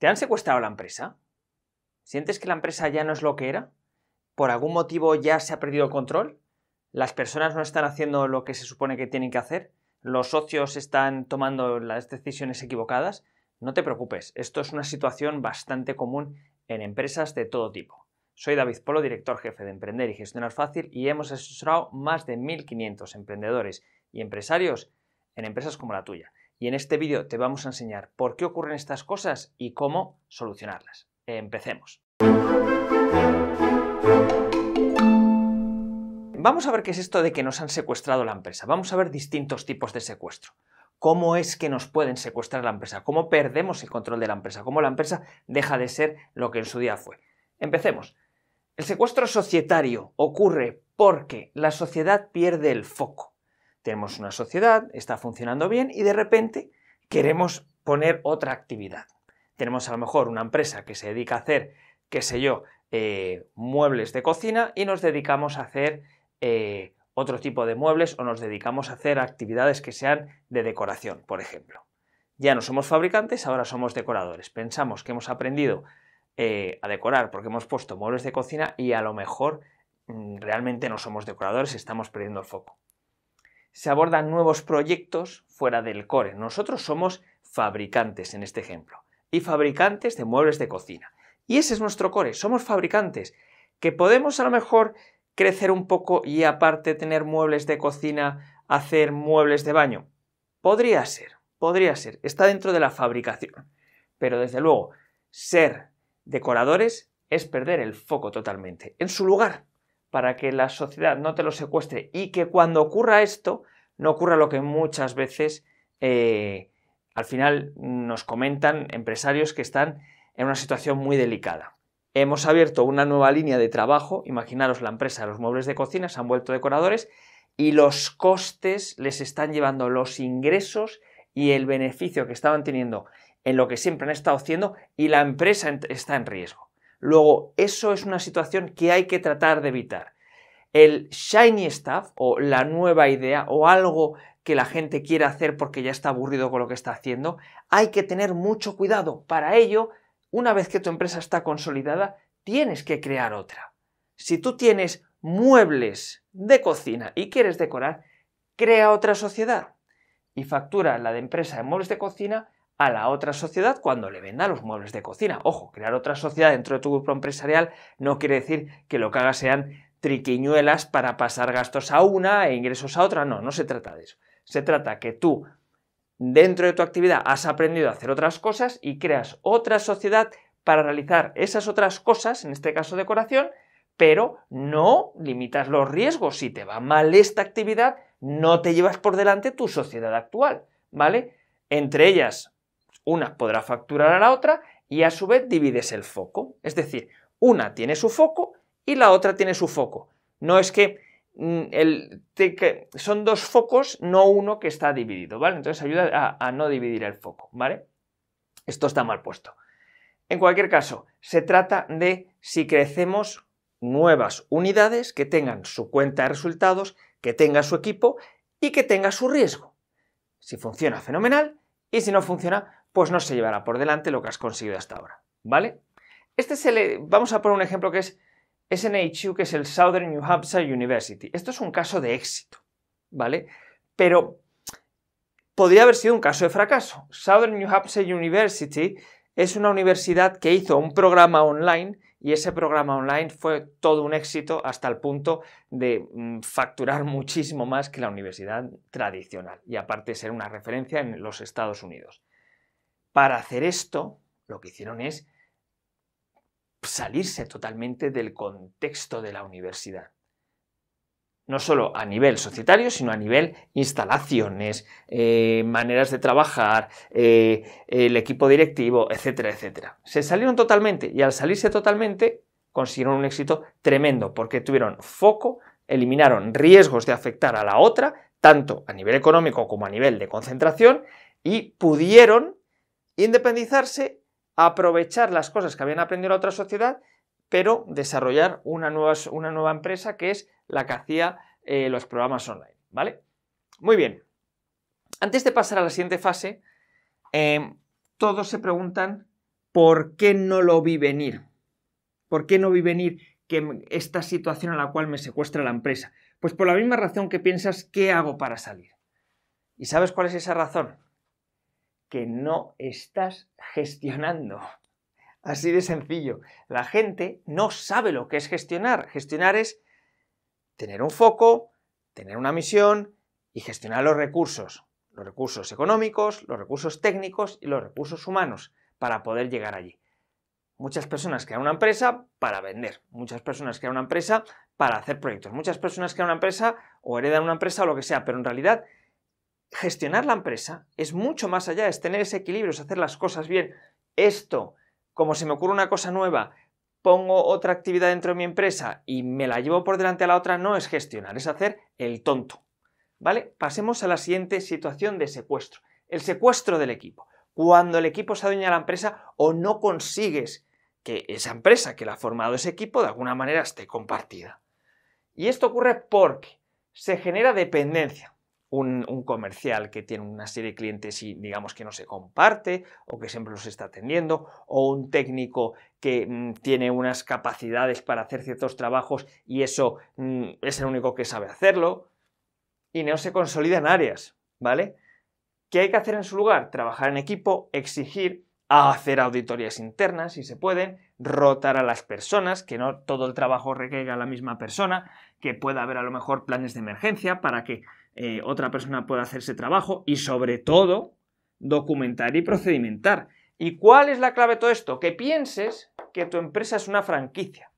¿Te han secuestrado la empresa? ¿Sientes que la empresa ya no es lo que era? ¿Por algún motivo ya se ha perdido el control? ¿Las personas no están haciendo lo que se supone que tienen que hacer? ¿Los socios están tomando las decisiones equivocadas? No te preocupes, esto es una situación bastante común en empresas de todo tipo. Soy David Polo, director jefe de Emprender y Gestionar Fácil y hemos asesorado más de 1.500 emprendedores y empresarios en empresas como la tuya. Y en este vídeo te vamos a enseñar por qué ocurren estas cosas y cómo solucionarlas. Empecemos. Vamos a ver qué es esto de que nos han secuestrado la empresa. Vamos a ver distintos tipos de secuestro. ¿Cómo es que nos pueden secuestrar la empresa? ¿Cómo perdemos el control de la empresa? ¿Cómo la empresa deja de ser lo que en su día fue? Empecemos. El secuestro societario ocurre porque la sociedad pierde el foco tenemos una sociedad, está funcionando bien y de repente queremos poner otra actividad. Tenemos a lo mejor una empresa que se dedica a hacer, qué sé yo, eh, muebles de cocina y nos dedicamos a hacer eh, otro tipo de muebles o nos dedicamos a hacer actividades que sean de decoración, por ejemplo. Ya no somos fabricantes, ahora somos decoradores. Pensamos que hemos aprendido eh, a decorar porque hemos puesto muebles de cocina y a lo mejor mm, realmente no somos decoradores, estamos perdiendo el foco se abordan nuevos proyectos fuera del core. Nosotros somos fabricantes en este ejemplo y fabricantes de muebles de cocina. Y ese es nuestro core, somos fabricantes que podemos a lo mejor crecer un poco y aparte tener muebles de cocina, hacer muebles de baño. Podría ser, podría ser, está dentro de la fabricación. Pero desde luego, ser decoradores es perder el foco totalmente. En su lugar, para que la sociedad no te lo secuestre y que cuando ocurra esto, no ocurra lo que muchas veces eh, al final nos comentan empresarios que están en una situación muy delicada. Hemos abierto una nueva línea de trabajo, imaginaros la empresa, los muebles de cocina se han vuelto decoradores y los costes les están llevando los ingresos y el beneficio que estaban teniendo en lo que siempre han estado haciendo y la empresa está en riesgo. Luego, eso es una situación que hay que tratar de evitar. El shiny stuff o la nueva idea o algo que la gente quiera hacer porque ya está aburrido con lo que está haciendo, hay que tener mucho cuidado. Para ello, una vez que tu empresa está consolidada, tienes que crear otra. Si tú tienes muebles de cocina y quieres decorar, crea otra sociedad y factura la de empresa de muebles de cocina a la otra sociedad cuando le venda los muebles de cocina. Ojo, crear otra sociedad dentro de tu grupo empresarial no quiere decir que lo que hagas sean triquiñuelas para pasar gastos a una e ingresos a otra. No, no se trata de eso. Se trata que tú, dentro de tu actividad, has aprendido a hacer otras cosas y creas otra sociedad para realizar esas otras cosas, en este caso decoración, pero no limitas los riesgos. Si te va mal esta actividad, no te llevas por delante tu sociedad actual, ¿vale? Entre ellas, una podrá facturar a la otra y a su vez divides el foco. Es decir, una tiene su foco y la otra tiene su foco. No es que, mm, son dos focos, no uno que está dividido, ¿vale? Entonces ayuda a, no dividir el foco, ¿vale? Esto está mal puesto. En cualquier caso, se trata de si crecemos nuevas unidades que tengan su cuenta de resultados, que tenga su equipo y que tenga su riesgo. Si funciona, fenomenal, y si no funciona, pues no se llevará por delante lo que has conseguido hasta ahora, ¿vale? Este es el, eh, vamos a poner un ejemplo que es SNHU, que es el Southern New Hampshire University. Esto es un caso de éxito, ¿vale? Pero podría haber sido un caso de fracaso. Southern New Hampshire University es una universidad que hizo un programa online y ese programa online fue todo un éxito hasta el punto de mm, facturar muchísimo más que la universidad tradicional y aparte ser una referencia en los Estados Unidos. Para hacer esto, lo que hicieron es salirse totalmente del contexto de la universidad. No solo a nivel societario, sino a nivel instalaciones, eh, maneras de trabajar, eh, el equipo directivo, etcétera, etcétera. Se salieron totalmente y al salirse totalmente consiguieron un éxito tremendo porque tuvieron foco, eliminaron riesgos de afectar a la otra, tanto a nivel económico como a nivel de concentración, y pudieron Independizarse, aprovechar las cosas que habían aprendido la otra sociedad, pero desarrollar una nueva, una nueva empresa que es la que hacía eh, los programas online, ¿vale? Muy bien. Antes de pasar a la siguiente fase, em, todos se preguntan por qué no lo vi venir. ¿Por qué no vi venir que esta situación en la cual me secuestra la empresa? Pues por la misma razón que piensas, ¿qué hago para salir? ¿Y sabes cuál es esa razón? que no estás gestionando. Así de sencillo. La gente no sabe lo que es gestionar. Gestionar es tener un foco, tener una misión y gestionar los recursos. Los recursos económicos, los recursos técnicos y los recursos humanos para poder llegar allí. Muchas personas crean una empresa para vender, muchas personas crean una empresa para hacer proyectos, muchas personas crean una empresa o heredan una empresa o lo que sea, pero en realidad gestionar la empresa es mucho más allá, es tener ese equilibrio, es hacer las cosas bien. Esto, como se me ocurre una cosa nueva, pongo otra actividad dentro de mi empresa y me la llevo por delante a la otra, no es gestionar, es hacer el tonto. ¿Vale? Pasemos a la siguiente situación de secuestro, el secuestro del equipo. Cuando el equipo se adueña a la empresa o no consigues que esa empresa que la ha formado ese equipo de alguna manera esté compartida. Y esto ocurre porque se genera dependencia un, comercial que tiene una serie de clientes y digamos que no se comparte o que siempre los está atendiendo, o un técnico que mm, tiene unas capacidades para hacer ciertos trabajos y eso mm, es el único que sabe hacerlo, y no se consolida en áreas, ¿vale? ¿Qué hay que hacer en su lugar? Trabajar en equipo, exigir, hacer auditorías internas si se pueden, rotar a las personas, que no todo el trabajo recaiga a la misma persona, que pueda haber a lo mejor planes de emergencia para que eh, otra persona puede hacer ese trabajo y sobre todo documentar y procedimentar. ¿Y cuál es la clave de todo esto? Que pienses que tu empresa es una franquicia.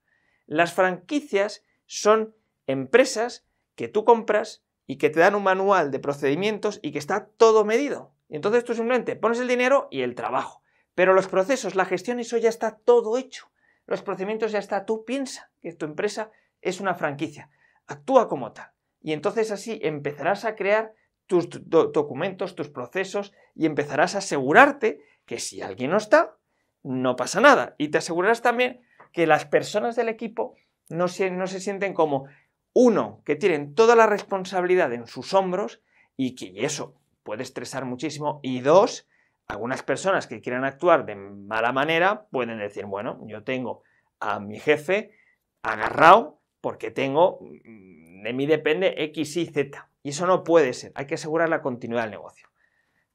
Las franquicias son empresas que tú compras y que te dan un manual de procedimientos y que está todo medido. entonces tú simplemente pones el dinero y el trabajo. Pero los procesos, la gestión, eso ya está todo hecho. Los procedimientos ya está. Tú piensa que tu empresa es una franquicia. Actúa como tal. Y entonces así empezarás a crear tus documentos, tus procesos y empezarás a asegurarte que si alguien no está, no pasa nada. Y te asegurarás también que las personas del equipo no se, no se sienten como uno, que tienen toda la responsabilidad en sus hombros y que eso puede estresar muchísimo. Y dos, algunas personas que quieran actuar de mala manera pueden decir, bueno, yo tengo a mi jefe agarrado porque tengo, mm, de mí depende X, Y, Z. Y eso no puede ser, hay que asegurar la continuidad del negocio.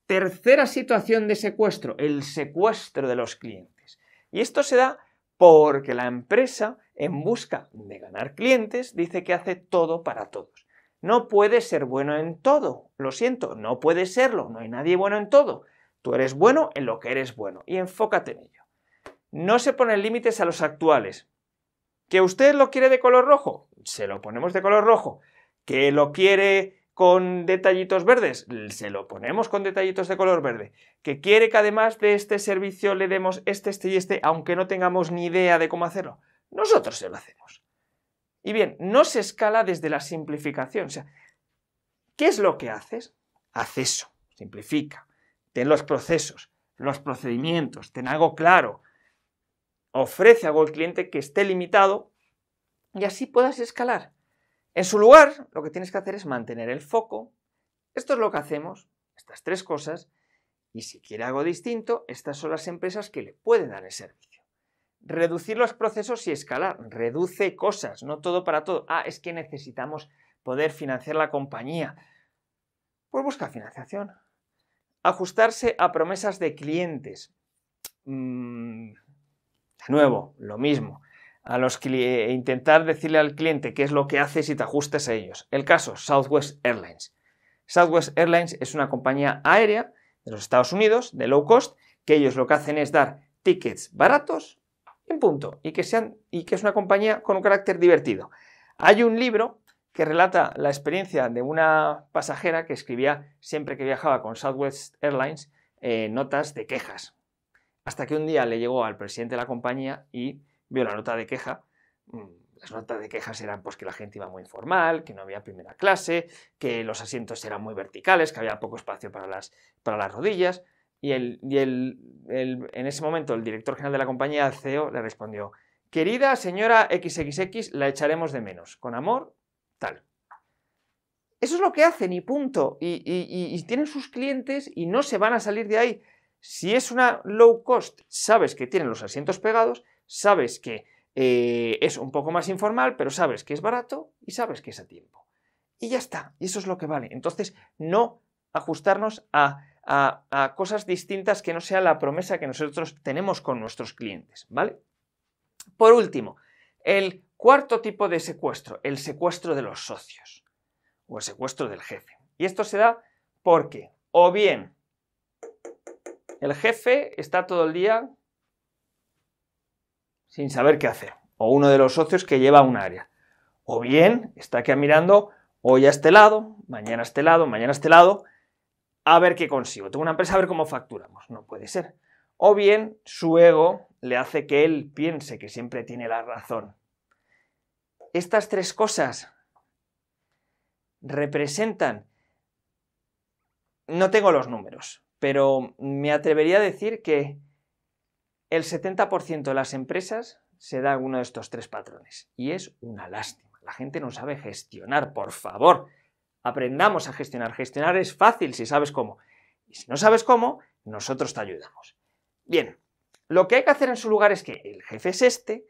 Tercera situación de secuestro, el secuestro de los clientes. Y esto se da porque la empresa, en busca de ganar clientes, dice que hace todo para todos. No puede ser bueno en todo, lo siento, no puede serlo, no hay nadie bueno en todo. Tú eres bueno en lo que eres bueno y enfócate en ello. No se ponen límites a los actuales, ¿Que usted lo quiere de color rojo? Se lo ponemos de color rojo. ¿Que lo quiere con detallitos verdes? Se lo ponemos con detallitos de color verde. ¿Que quiere que además de este servicio le demos este, este y este, aunque no tengamos ni idea de cómo hacerlo? Nosotros se lo hacemos. Y bien, no se escala desde la simplificación. O sea, ¿qué es lo que haces? Haces eso, simplifica, ten los procesos, los procedimientos, ten algo claro, ofrece algo al Cliente que esté limitado y así puedas escalar. En su lugar, lo que tienes que hacer es mantener el foco. Esto es lo que hacemos, estas tres cosas, y si quiere algo distinto, estas son las empresas que le pueden dar el servicio. Reducir los procesos y escalar. Reduce cosas, no todo para todo. Ah, es que necesitamos poder financiar la compañía. Pues busca financiación. Ajustarse a promesas de clientes. Mm, nuevo, lo mismo. A los eh, intentar decirle al cliente qué es lo que haces y te ajustes a ellos. El caso, Southwest Airlines. Southwest Airlines es una compañía aérea de los Estados Unidos, de low cost, que ellos lo que hacen es dar tickets baratos en punto y que, sean, y que es una compañía con un carácter divertido. Hay un libro que relata la experiencia de una pasajera que escribía siempre que viajaba con Southwest Airlines eh, notas de quejas, hasta que un día le llegó al presidente de la compañía y vio la nota de queja. Mm, las notas de quejas eran pues, que la gente iba muy informal, que no había primera clase, que los asientos eran muy verticales, que había poco espacio para las, para las rodillas. Y, el, en ese momento el director general de la compañía, el CEO, le respondió, querida señora XXX, la echaremos de menos, con amor, tal. Eso es lo que hacen y punto. y tienen sus clientes y no se van a salir de ahí. Si es una low cost, sabes que tienen los asientos pegados, sabes que eh, es un poco más informal, pero sabes que es barato y sabes que es a tiempo. Y ya está, y eso es lo que vale. Entonces, no ajustarnos a, a cosas distintas que no sea la promesa que nosotros tenemos con nuestros clientes, ¿vale? Por último, el cuarto tipo de secuestro, el secuestro de los socios o el secuestro del jefe. Y esto se da porque o bien el jefe está todo el día sin saber qué hacer, o uno de los socios que lleva un área. O bien está aquí mirando hoy a este lado, mañana a este lado, mañana a este lado, a ver qué consigo. Tengo una empresa a ver cómo facturamos. No puede ser. O bien su ego le hace que él piense que siempre tiene la razón. Estas tres cosas representan... No tengo los números, pero me atrevería a decir que el 70% de las empresas se da uno de estos tres patrones y es una lástima. La gente no sabe gestionar, por favor. Aprendamos a gestionar. Gestionar es fácil si sabes cómo. Y si no sabes cómo, nosotros te ayudamos. Bien, lo que hay que hacer en su lugar es que el jefe es este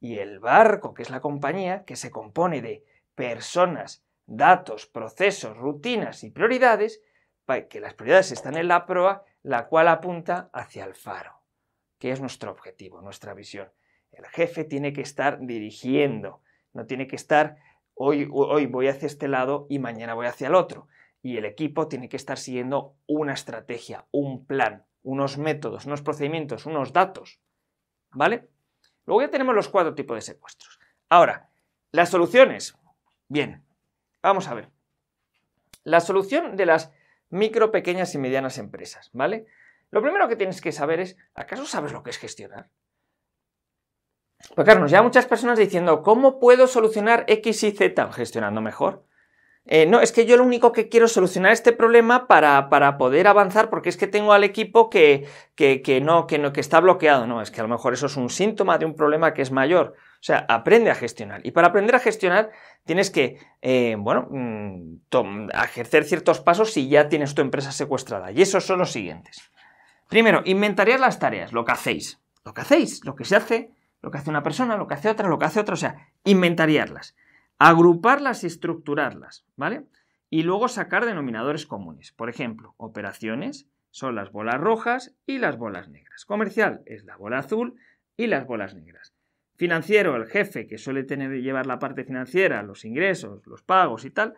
y el barco, que es la compañía, que se compone de personas, datos, procesos, rutinas y prioridades, que las prioridades están en la proa, la cual apunta hacia el faro, que es nuestro objetivo, nuestra visión. El jefe tiene que estar dirigiendo, no tiene que estar hoy, voy hacia este lado y mañana voy hacia el otro. Y el equipo tiene que estar siguiendo una estrategia, un plan, unos métodos, unos procedimientos, unos datos. ¿Vale? Luego ya tenemos los cuatro tipos de secuestros. Ahora, las soluciones. Bien, vamos a ver. La solución de las micro, pequeñas y medianas empresas, ¿vale? Lo primero que tienes que saber es, ¿acaso sabes lo que es gestionar? Porque claro, nos muchas personas diciendo, ¿cómo puedo solucionar X y Z gestionando mejor? Eh, no, es que yo lo único que quiero es solucionar este problema para, poder avanzar, porque es que tengo al equipo que, no, que, que está bloqueado. No, es que a lo mejor eso es un síntoma de un problema que es mayor. O sea, aprende a gestionar. Y para aprender a gestionar tienes que, eh, bueno, mm, ejercer ciertos pasos si ya tienes tu empresa secuestrada. Y esos son los siguientes. Primero, inventariar las tareas, lo que hacéis. Lo que hacéis, lo que se hace, lo que hace una persona, lo que hace otra, lo que hace otra. O sea, inventariarlas. Agruparlas y estructurarlas, ¿vale? Y luego sacar denominadores comunes. Por ejemplo, operaciones son las bolas rojas y las bolas negras. Comercial es la bola azul y las bolas negras financiero, el jefe, que suele tener, llevar la parte financiera, los ingresos, los pagos y tal,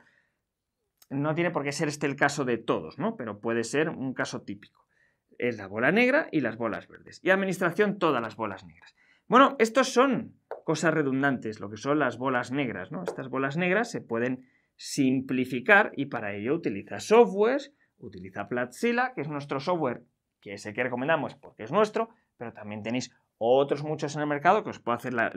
no tiene por qué ser este el caso de todos, ¿no? Pero puede ser un caso típico. Es la bola negra y las bolas verdes. Y administración, todas las bolas negras. Bueno, estos son cosas redundantes, lo que son las bolas negras, ¿no? Estas bolas negras se pueden simplificar y para ello utiliza softwares, utiliza Platzilla, que es nuestro software, que es el que recomendamos porque es nuestro, pero también tenéis otros muchos en el mercado que os puede hacer la,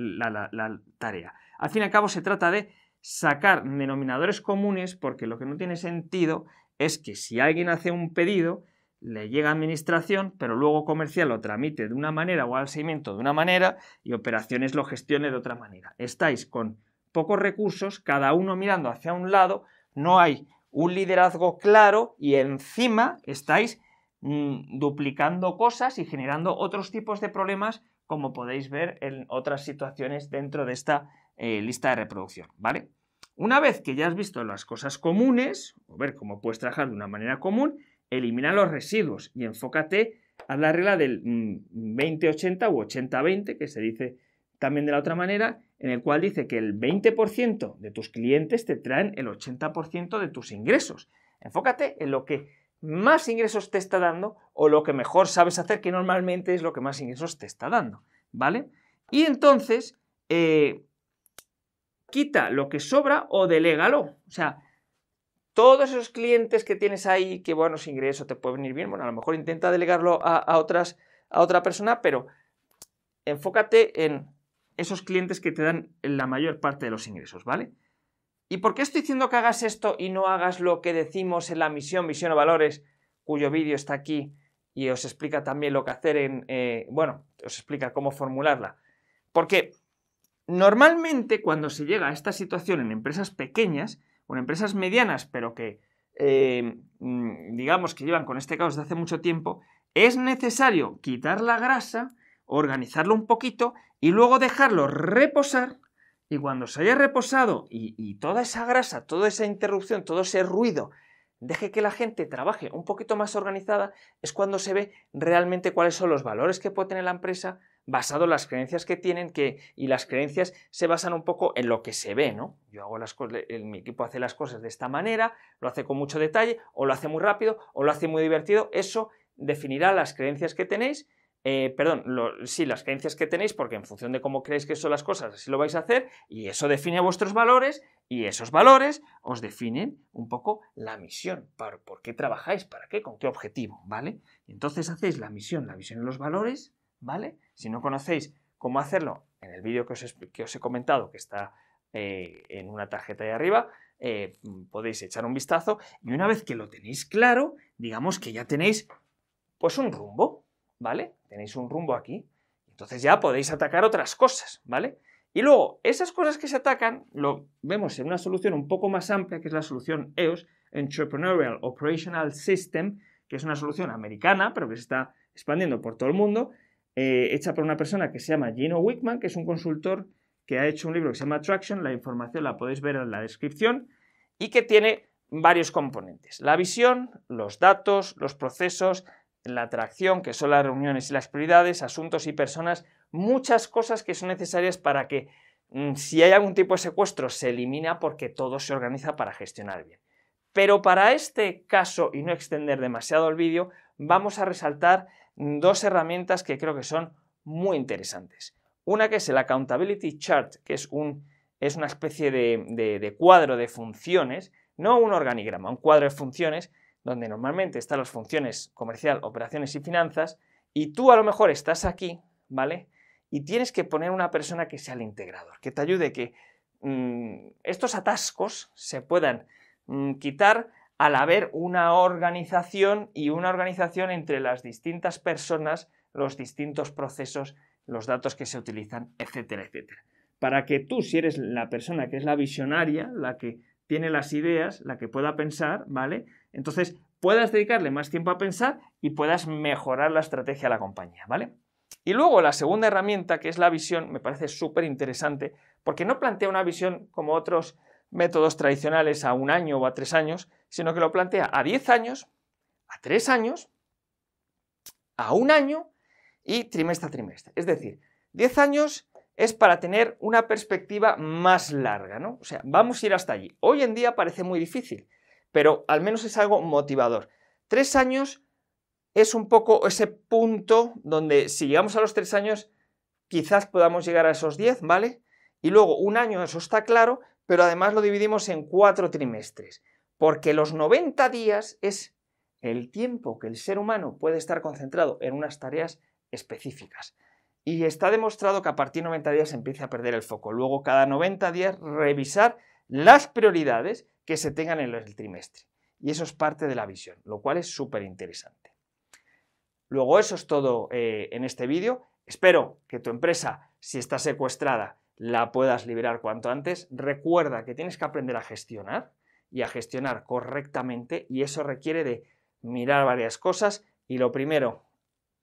tarea. Al fin y al cabo se trata de sacar denominadores comunes porque lo que no tiene sentido es que si alguien hace un pedido, le llega a administración, pero luego comercial lo tramite de una manera o al seguimiento de una manera y operaciones lo gestione de otra manera. Estáis con pocos recursos, cada uno mirando hacia un lado, no hay un liderazgo claro y encima estáis mm, duplicando cosas y generando otros tipos de problemas como podéis ver en otras situaciones dentro de esta eh, lista de reproducción, ¿vale? Una vez que ya has visto las cosas comunes, o ver cómo puedes trabajar de una manera común, elimina los residuos y enfócate a la regla del 20-80 mm, u 80-20, que se dice también de la otra manera, en el cual dice que el 20% de tus clientes te traen el 80% de tus ingresos. Enfócate en lo que más ingresos te está dando o lo que mejor sabes hacer, que normalmente es lo que más ingresos te está dando, ¿vale? Y entonces, eh, quita lo que sobra o delégalo. O sea, todos esos clientes que tienes ahí, que buenos ingresos te pueden ir bien, bueno, a lo mejor intenta delegarlo a, otras, a otra persona, pero enfócate en esos clientes que te dan la mayor parte de los ingresos, ¿vale? ¿Y por qué estoy diciendo que hagas esto y no hagas lo que decimos en la misión, misión o valores, cuyo vídeo está aquí y os explica también lo que hacer en, eh, bueno, os explica cómo formularla? Porque normalmente cuando se llega a esta situación en empresas pequeñas o en empresas medianas, pero que eh, mm, digamos que llevan con este caos de hace mucho tiempo, es necesario quitar la grasa, organizarlo un poquito y luego dejarlo reposar y cuando se haya reposado y, toda esa grasa, toda esa interrupción, todo ese ruido, deje que la gente trabaje un poquito más organizada, es cuando se ve realmente cuáles son los valores que puede tener la empresa basado en las creencias que tienen que, y las creencias se basan un poco en lo que se ve, ¿no? Yo hago las cosas, mi equipo hace las cosas de esta manera, lo hace con mucho detalle, o lo hace muy rápido, o lo hace muy divertido, eso definirá las creencias que tenéis eh, perdón, sí, las creencias que tenéis, porque en función de cómo creéis que son las cosas, así lo vais a hacer, y eso define vuestros valores, y esos valores os definen un poco la misión, por qué trabajáis, para qué, con qué objetivo, ¿vale? Entonces hacéis la misión, la visión y los valores, ¿vale? Si no conocéis cómo hacerlo, en el vídeo que os, que os he comentado, que está eh, en una tarjeta de arriba, eh, podéis echar un vistazo, y una vez que lo tenéis claro, digamos que ya tenéis, pues, un rumbo, ¿vale? tenéis un rumbo aquí, entonces ya podéis atacar otras cosas, ¿vale? Y luego, esas cosas que se atacan, lo vemos en una solución un poco más amplia, que es la solución EOS, Entrepreneurial Operational System, que es una solución americana, pero que se está expandiendo por todo el mundo, eh, hecha por una persona que se llama Gino Wickman, que es un consultor que ha hecho un libro que se llama Traction, la información la podéis ver en la descripción, y que tiene varios componentes. La visión, los datos, los procesos, la atracción, que son las reuniones y las prioridades, asuntos y personas, muchas cosas que son necesarias para que mm, si hay algún tipo de secuestro se elimina porque todo se organiza para gestionar bien. Pero para este caso, y no extender demasiado el vídeo, vamos a resaltar mm, dos herramientas que creo que son muy interesantes. Una que es el Accountability Chart, que es, es una especie de, de cuadro de funciones, no un organigrama, un cuadro de funciones donde normalmente están las funciones comercial, operaciones y finanzas, y tú a lo mejor estás aquí, ¿vale? Y tienes que poner una persona que sea el integrador, que te ayude que mm, estos atascos se puedan mm, quitar al haber una organización y una organización entre las distintas personas, los distintos procesos, los datos que se utilizan, etcétera, etcétera. Para que tú, si eres la persona que es la visionaria, la que tiene las ideas, la que pueda pensar, ¿vale? Entonces, puedas dedicarle más tiempo a pensar y puedas mejorar la estrategia de la compañía, ¿vale? Y luego la segunda herramienta, que es la visión, me parece súper interesante, porque no plantea una visión como otros métodos tradicionales a un año o a tres años, sino que lo plantea a diez años, a tres años, a un año y trimestre a trimestre. Es decir, diez años es para tener una perspectiva más larga, ¿no? O sea, vamos a ir hasta allí. Hoy en día parece muy difícil, pero al menos es algo motivador. Tres años es un poco ese punto donde si llegamos a los tres años, quizás podamos llegar a esos diez, ¿vale? Y luego un año, eso está claro, pero además lo dividimos en cuatro trimestres, porque los 90 días es el tiempo que el ser humano puede estar concentrado en unas tareas específicas. Y está demostrado que a partir de 90 días se empieza a perder el foco. Luego, cada 90 días, revisar las prioridades que se tengan en el trimestre. Y eso es parte de la visión, lo cual es súper interesante. Luego eso es todo eh, en este vídeo. Espero que tu empresa, si está secuestrada, la puedas liberar cuanto antes. Recuerda que tienes que aprender a gestionar y a gestionar correctamente y eso requiere de mirar varias cosas y lo primero,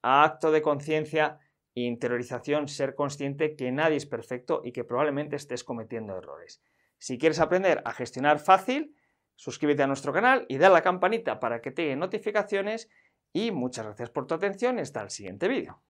acto de conciencia, interiorización, ser consciente que nadie es perfecto y que probablemente estés cometiendo errores. Si quieres aprender a gestionar fácil, suscríbete a nuestro canal y da la campanita para que te lleguen notificaciones y muchas gracias por tu atención hasta el siguiente vídeo.